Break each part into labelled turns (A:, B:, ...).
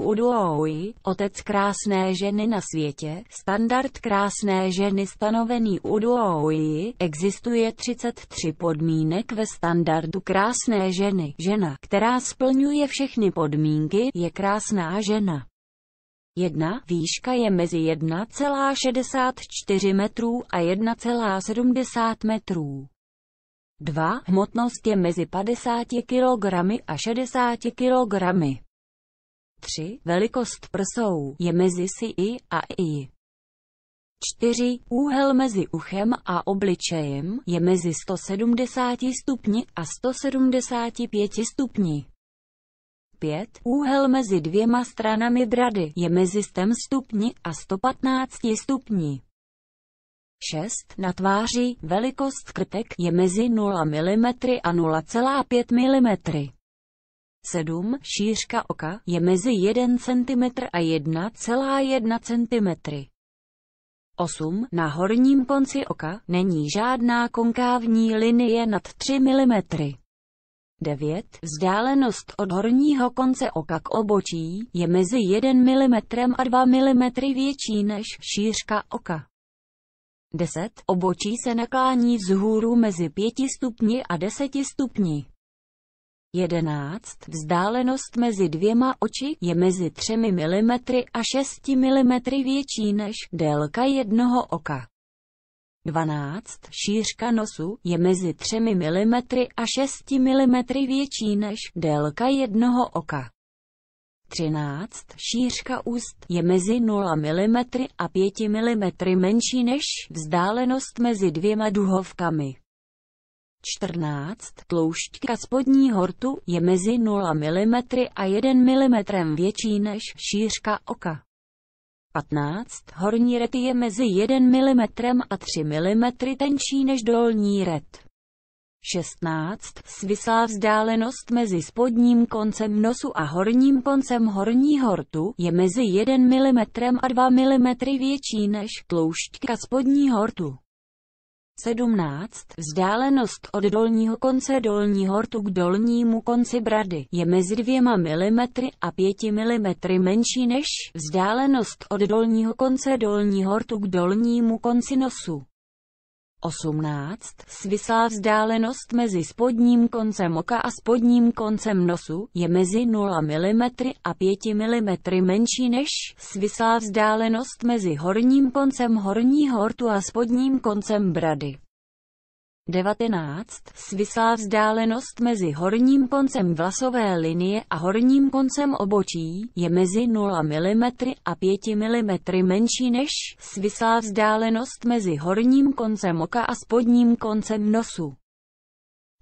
A: Uduoui, otec krásné ženy na světě, standard krásné ženy stanovený Uduoui, existuje 33 podmínek ve standardu krásné ženy. Žena, která splňuje všechny podmínky, je krásná žena. 1. Výška je mezi 1,64 metrů a 1,70 metrů. 2. Hmotnost je mezi 50 kg a 60 kg. 3. Velikost prsou je mezi si i a i. 4. Úhel mezi uchem a obličejem je mezi 170 stupni a 175 stupni. 5. Úhel mezi dvěma stranami brady je mezi 100 stupni a 115 stupni. 6. Na tváři velikost krtek je mezi 0 mm a 0,5 mm. 7. Šířka oka je mezi 1 cm a 1,1 cm. 8. Na horním konci oka není žádná konkávní linie nad 3 mm. 9. Vzdálenost od horního konce oka k obočí je mezi 1 mm a 2 mm větší než šířka oka. 10. Obočí se naklání vzhůru mezi 5 stupni a 10 stupni. 11. Vzdálenost mezi dvěma oči je mezi 3 mm a 6 mm větší než délka jednoho oka. 12. Šířka nosu je mezi 3 mm a 6 mm větší než délka jednoho oka. 13. Šířka úst je mezi 0 mm a 5 mm menší než vzdálenost mezi dvěma duhovkami. 14. Tloušťka spodní hortu je mezi 0 mm a 1 mm větší než šířka oka. 15. Horní ret je mezi 1 mm a 3 mm tenčí než dolní ret. 16. Svislá vzdálenost mezi spodním koncem nosu a horním koncem horní hortu je mezi 1 mm a 2 mm větší než tloušťka spodní hortu. 17. Vzdálenost od dolního konce dolního rtu k dolnímu konci brady je mezi 2 mm a 5 mm menší než vzdálenost od dolního konce dolního rtu k dolnímu konci nosu. 18. Svislá vzdálenost mezi spodním koncem oka a spodním koncem nosu je mezi 0 mm a 5 mm menší než svislá vzdálenost mezi horním koncem horního hortu a spodním koncem brady. 19. Svislá vzdálenost mezi horním koncem vlasové linie a horním koncem obočí je mezi 0 mm a 5 mm menší než svislá vzdálenost mezi horním koncem oka a spodním koncem nosu.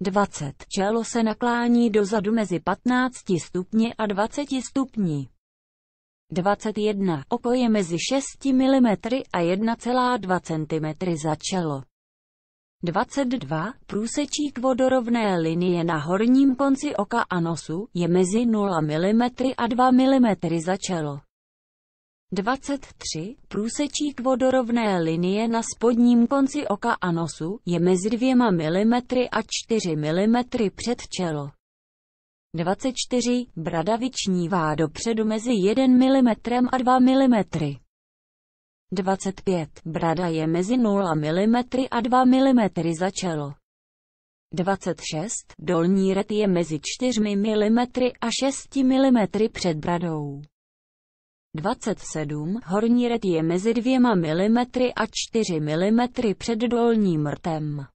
A: 20. Čelo se naklání dozadu mezi 15 stupni a 20 stupni. 21. Oko je mezi 6 mm a 1,2 cm za čelo. 22. Průsečík vodorovné linie na horním konci oka a nosu je mezi 0 mm a 2 mm za čelo. 23. Průsečík vodorovné linie na spodním konci oka a nosu je mezi 2 mm a 4 mm před čelo. 24. Bradaviční vyčnívá dopředu mezi 1 mm a 2 mm. 25. Brada je mezi 0 mm a 2 mm za čelo. 26. Dolní ret je mezi 4 mm a 6 mm před bradou. 27. Horní ret je mezi 2 mm a 4 mm před dolním rtem.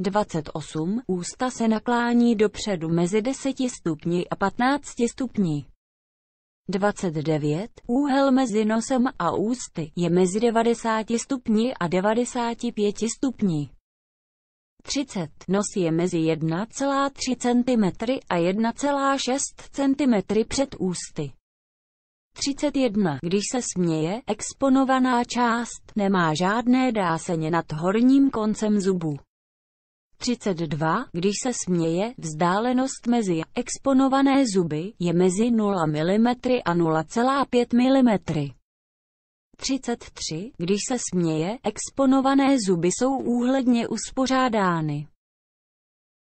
A: 28. Ústa se naklání dopředu mezi 10 stupni a 15 stupni. 29. Úhel mezi nosem a ústy je mezi 90 stupni a 95 stupni. 30. Nos je mezi 1,3 cm a 1,6 cm před ústy. 31. Když se směje, exponovaná část nemá žádné dáseně nad horním koncem zubu. 32, když se směje, vzdálenost mezi exponované zuby je mezi 0 mm a 0,5 mm. 33, když se směje, exponované zuby jsou úhledně uspořádány.